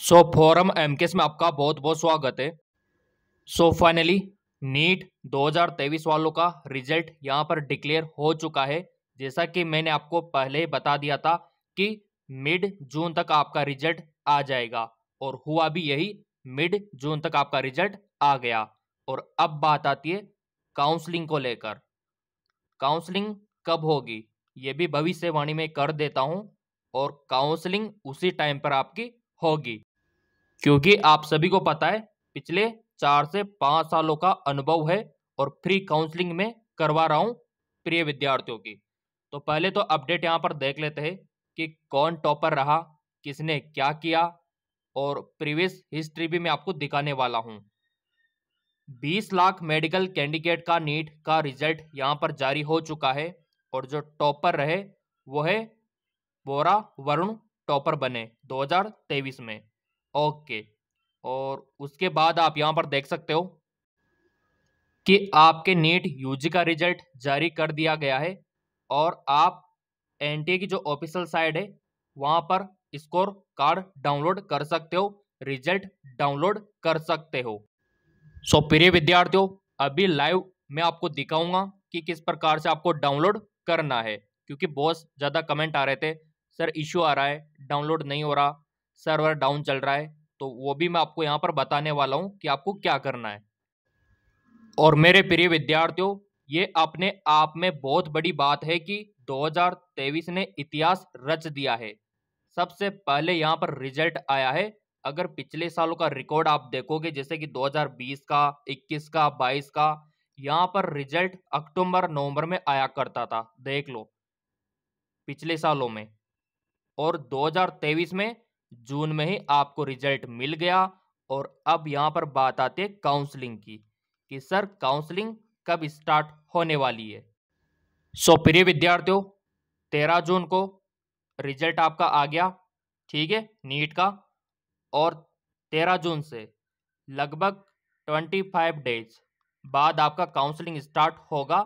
सो forum M में आपका बहुत बहुत स्वागत है सो फाइनली नीट 2023 वालों का रिजल्ट यहाँ पर डिक्लेयर हो चुका है जैसा कि मैंने आपको पहले ही बता दिया था कि मिड जून तक आपका रिजल्ट आ जाएगा और हुआ भी यही मिड जून तक आपका रिजल्ट आ गया और अब बात आती है काउंसलिंग को लेकर काउंसलिंग कब होगी ये भी भविष्यवाणी में कर देता हूँ और काउंसलिंग उसी टाइम पर आपकी होगी क्योंकि आप सभी को पता है पिछले चार से पाँच सालों का अनुभव है और फ्री काउंसलिंग में करवा रहा हूँ प्रिय विद्यार्थियों की तो पहले तो अपडेट यहाँ पर देख लेते हैं कि कौन टॉपर रहा किसने क्या किया और प्रीवियस हिस्ट्री भी मैं आपको दिखाने वाला हूँ 20 लाख मेडिकल कैंडिडेट का नीट का रिजल्ट यहाँ पर जारी हो चुका है और जो टॉपर रहे वो है बोरा वरुण टॉपर बने 2023 में ओके और उसके बाद आप यहाँ पर देख सकते हो कि आपके नीट यूजी का रिजल्ट जारी कर दिया गया है और आप एन की जो ऑफिशियल साइट है वहाँ पर स्कोर कार्ड डाउनलोड कर सकते हो रिजल्ट डाउनलोड कर सकते हो सो so, प्रिय विद्यार्थियों अभी लाइव मैं आपको दिखाऊंगा कि किस प्रकार से आपको डाउनलोड करना है क्योंकि बहुत ज़्यादा कमेंट आ रहे थे सर इशू आ रहा है डाउनलोड नहीं हो रहा सर्वर डाउन चल रहा है तो वो भी मैं आपको यहाँ पर बताने वाला हूँ कि आपको क्या करना है और मेरे प्रिय विद्यार्थियों ये अपने आप में बहुत बड़ी बात है कि 2023 ने इतिहास रच दिया है सबसे पहले यहाँ पर रिजल्ट आया है अगर पिछले सालों का रिकॉर्ड आप देखोगे जैसे कि 2020 का 21 का 22 का यहाँ पर रिजल्ट अक्टूबर नवंबर में आया करता था देख लो पिछले सालों में और 2023 में जून में ही आपको रिजल्ट मिल गया और अब यहाँ पर बात आती है काउंसलिंग की कि सर काउंसलिंग कब स्टार्ट होने वाली है सो प्रिय विद्यार्थियों तेरह जून को रिजल्ट आपका आ गया ठीक है नीट का और तेरह जून से लगभग ट्वेंटी फाइव डेज बाद आपका काउंसलिंग स्टार्ट होगा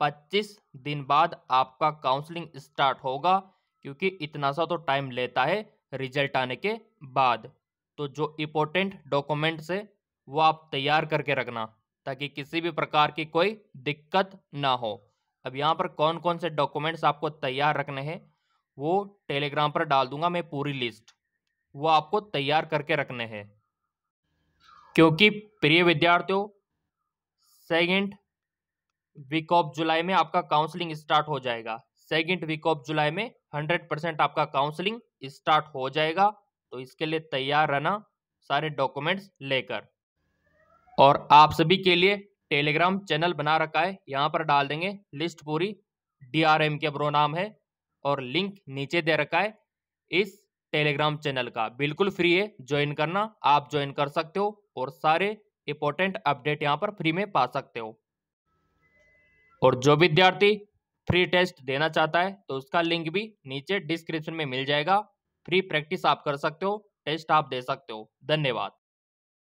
पच्चीस दिन बाद आपका काउंसलिंग स्टार्ट होगा क्योंकि इतना सा तो टाइम लेता है रिजल्ट आने के बाद तो जो इम्पोर्टेंट डॉक्यूमेंट्स है वो आप तैयार करके रखना ताकि किसी भी प्रकार की कोई दिक्कत ना हो अब यहाँ पर कौन कौन से डॉक्यूमेंट्स आपको तैयार रखने हैं वो टेलीग्राम पर डाल दूंगा मैं पूरी लिस्ट वो आपको तैयार करके रखने हैं क्योंकि प्रिय विद्यार्थियों सेकेंड वीक ऑफ जुलाई में आपका काउंसलिंग स्टार्ट हो जाएगा सेकेंड वीक ऑफ जुलाई में हंड्रेड परसेंट आपका काउंसलिंग स्टार्ट हो जाएगा तो इसके लिए तैयार रहना सारे डॉक्यूमेंट्स लेकर और आप सभी के लिए टेलीग्राम चैनल बना रखा है यहाँ पर डाल देंगे लिस्ट पूरी डी आर एम के ब्रो नाम है और लिंक नीचे दे रखा है इस टेलीग्राम चैनल का बिल्कुल फ्री है ज्वाइन करना आप ज्वाइन कर सकते हो और सारे इंपॉर्टेंट अपडेट यहाँ पर फ्री में पा सकते हो और जो विद्यार्थी फ्री टेस्ट देना चाहता है तो उसका लिंक भी नीचे डिस्क्रिप्शन में मिल जाएगा फ्री प्रैक्टिस आप कर सकते हो टेस्ट आप दे सकते हो धन्यवाद